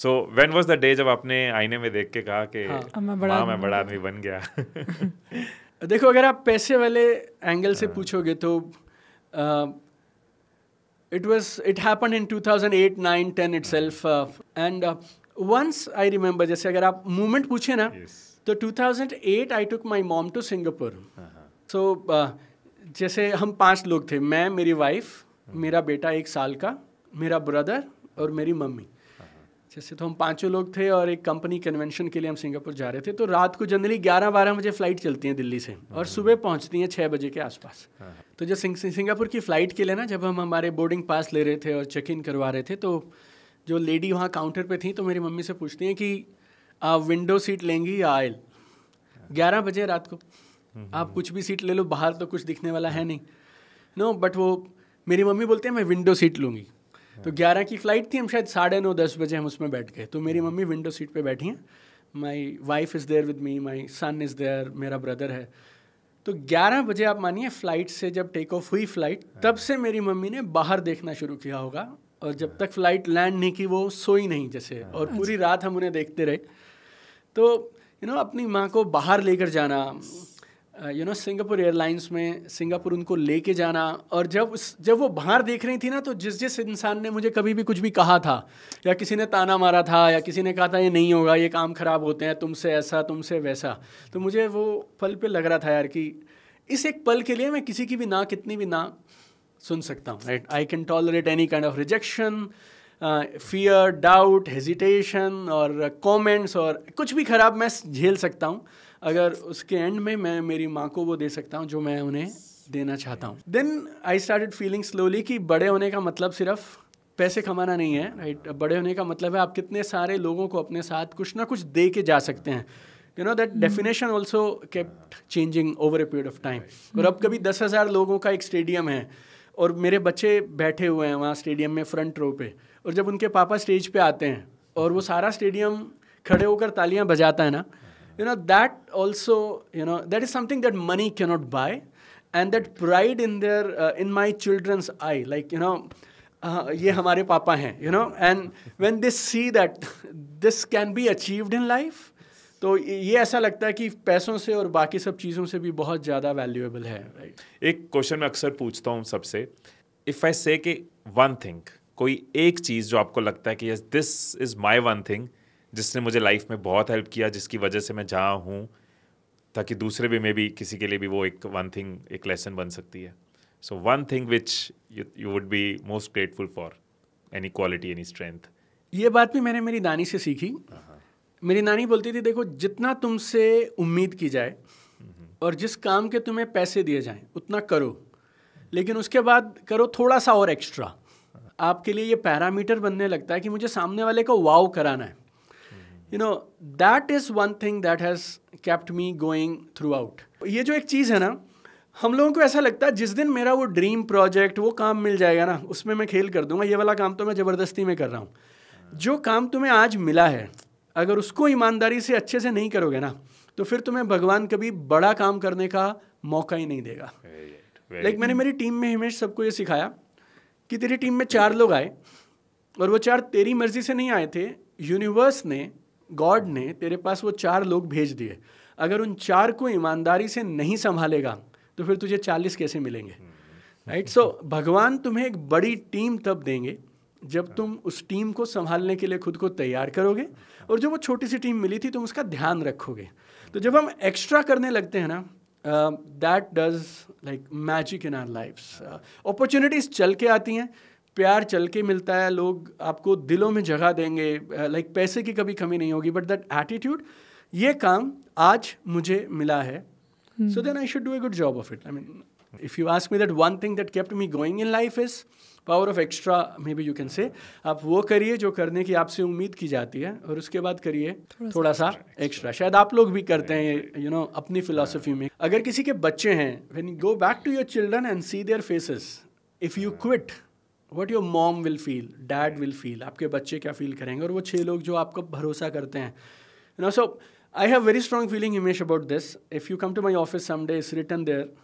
So when was the day जब आपने आईने में देख के कहा कि हाँ, मैं बड़ा मैं बड़ा आदमी बन गया देखो अगर आप पैसे वाले एंगल से हाँ। पूछोगे तो it was it happen in 2008 9 10 itself and once I remember जैसे अगर आप मूवमेंट पूछे ना टू तो 2008 I took my mom to Singapore so जैसे हम पांच लोग थे मैं मेरी वाइफ हाँ। मेरा बेटा एक साल का मेरा ब्रदर और मेरी मम्मी जैसे तो हम पाँचों लोग थे और एक कंपनी कन्वेंशन के लिए हम सिंगापुर जा रहे थे तो रात को जनरली ग्यारह बारह बजे फ़्लाइट चलती हैं दिल्ली से और हाँ। सुबह पहुंचती हैं छः बजे के आसपास हाँ। तो जब सिंग, सिंगापुर की फ़्लाइट के लिए ना जब हम हमारे बोर्डिंग पास ले रहे थे और चेक इन करवा रहे थे तो जो लेडी वहाँ काउंटर पर थी तो मेरी मम्मी से पूछती हैं कि आप विंडो सीट लेंगी या आयल ग्यारह बजे रात को आप कुछ भी सीट ले लो बाहर तो कुछ दिखने वाला है नहीं नो बट वो मेरी मम्मी बोलते हैं मैं विंडो सीट लूँगी तो ग्यारह की फ़्लाइट थी हम शायद साढ़े नौ दस बजे हम उसमें बैठ गए तो मेरी हम्म। मम्मी विंडो सीट पे बैठी हैं my wife is there with me my son is there मेरा ब्रदर है तो 11 बजे आप मानिए फ़्लाइट से जब टेक ऑफ हुई फ़्लाइट हाँ। तब से मेरी मम्मी ने बाहर देखना शुरू किया होगा और जब हाँ। तक फ़्लाइट लैंड नहीं की वो सोई नहीं जैसे हाँ। और पूरी अच्छा। रात हम उन्हें देखते रहे तो यू you नो know, अपनी माँ को बाहर लेकर जाना यू नो सिंगापुर एयरलाइंस में सिंगापुर उनको लेके जाना और जब उस जब वो बाहर देख रही थी ना तो जिस जिस इंसान ने मुझे कभी भी कुछ भी कहा था या किसी ने ताना मारा था या किसी ने कहा था ये नहीं होगा ये काम ख़राब होते हैं तुमसे ऐसा तुमसे वैसा तो मुझे वो पल पे लग रहा था यार कि इस एक पल के लिए मैं किसी की भी ना कितनी भी ना सुन सकता हूँ right I can tolerate any kind of rejection fear doubt hesitation और कमेंट्स और कुछ भी ख़राब मैं झेल सकता हूँ अगर उसके एंड में मैं मेरी माँ को वो दे सकता हूँ जो मैं उन्हें देना चाहता हूँ then I start feeling slowly कि बड़े होने का मतलब सिर्फ पैसे कमाना नहीं है राइट बड़े होने का मतलब है आप कितने सारे लोगों को अपने साथ कुछ ना कुछ दे के जा सकते हैं you know that definition also kept changing over a period of time और अब कभी दस हज़ार लोगों का एक स्टेडियम है और मेरे बच्चे बैठे हुए हैं वहाँ स्टेडियम में फ्रंट रो पे और जब उनके पापा स्टेज पे आते हैं और वो सारा स्टेडियम खड़े होकर तालियां बजाता है ना you know that also you know that is something that money can not buy and that pride in there in my childrens I like you know ये हमारे पापा हैं you know and when this see that this can be achieved in life तो ये ऐसा लगता है कि पैसों से और बाकी सब चीज़ों से भी बहुत ज़्यादा वैल्यूएबल है right? एक क्वेश्चन मैं अक्सर पूछता हूँ सबसे इफ़ आई से वन थिंग कोई एक चीज़ जो आपको लगता है कि yes this is my one thing जिसने मुझे लाइफ में बहुत हेल्प किया जिसकी वजह से मैं जहाँ हूँ ताकि दूसरे भी मे भी किसी के लिए भी वो एक वन थिंग एक लेसन बन सकती है so one thing which you would be most grateful for any quality any strength ये बात भी मैंने मेरी नानी से सीखी uh-huh. मेरी नानी बोलती थी देखो जितना तुमसे उम्मीद की जाए mm-hmm. और जिस काम के तुम्हें पैसे दिए जाएं उतना करो लेकिन उसके बाद करो थोड़ा सा और एक्स्ट्रा आपके लिए ये पैरामीटर बनने लगता है कि मुझे सामने वाले को वाव कराना है you know that is one thing that has kept me going throughout ये जो एक चीज़ है ना हम लोगों को ऐसा लगता है जिस दिन मेरा वो ड्रीम प्रोजेक्ट वो काम मिल जाएगा ना उसमें मैं खेल कर दूंगा ये वाला काम तो मैं ज़बरदस्ती में कर रहा हूँ जो काम तुम्हें आज मिला है अगर उसको ईमानदारी से अच्छे से नहीं करोगे ना तो फिर तुम्हें भगवान कभी बड़ा काम करने का मौका ही नहीं देगा लाइक like, मैंने मेरी टीम में हमेश सबको ये सिखाया कि तेरी टीम में चार लोग आए और वो चार तेरी मर्जी से नहीं आए थे यूनिवर्स ने गॉड ने तेरे पास वो चार लोग भेज दिए अगर उन चार को ईमानदारी से नहीं संभालेगा तो फिर तुझे चालीस कैसे मिलेंगे राइट सो भगवान तुम्हें एक बड़ी टीम तब देंगे जब तुम उस टीम को संभालने के लिए खुद को तैयार करोगे और जो वो छोटी सी टीम मिली थी तुम उसका ध्यान रखोगे तो जब हम एक्स्ट्रा करने लगते हैं ना that does like magic in our life opportunities चल के आती हैं प्यार चल के मिलता है लोग आपको दिलों में जगह देंगे लाइक uh, पैसे की कभी कमी नहीं होगी बट दैट एटीट्यूड ये काम आज मुझे मिला है so then I should do a good job of it I mean If you ask me that one thing that kept me going in life is power of extra maybe you can say आप वो करिए जो करने की आपसे उम्मीद की जाती है और उसके बाद करिए थोड़ा, थोड़ा सा एक्स्ट्रा शायद आप लोग भी करते हैं यू नो you know, अपनी फिलोसफी में अगर किसी के बच्चे हैं when you go back to your children and see their faces if you quit what your mom will feel dad will feel आपके बच्चे क्या फील करेंगे और वो छः लोग जो आपको भरोसा करते हैं you know so I have very strong feeling Himesh about this if you come to my office some day is return there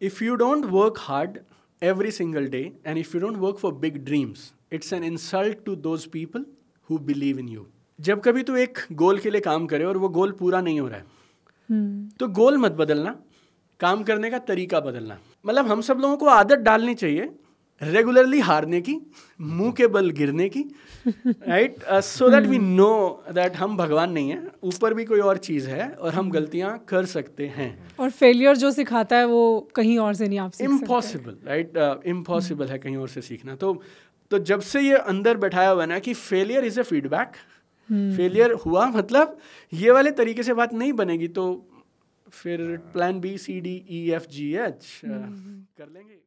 if you don't work hard every single day and if you don't work for big dreams it's an insult to those people who believe in you जब कभी तू एक गोल के लिए काम करे और वो गोल पूरा नहीं हो रहा है hmm. तो गोल मत बदलना काम करने का तरीका बदलना मतलब हम सब लोगों को आदत डालनी चाहिए रेगुलरली हारने की मुंह के बल गिरने की right so that we know that हम भगवान नहीं है ऊपर भी कोई और चीज़ है और हम गलतियां कर सकते हैं और फेलियर जो सिखाता है वो कहीं और से नहीं आप इम्पॉसिबल राइट इम्पॉसिबल है कहीं और से सीखना तो तो जब से ये अंदर बैठाया हुआ ना कि failure is a feedback failure हुआ मतलब ये वाले तरीके से बात नहीं बनेगी तो फिर plan B C D E F G H कर लेंगे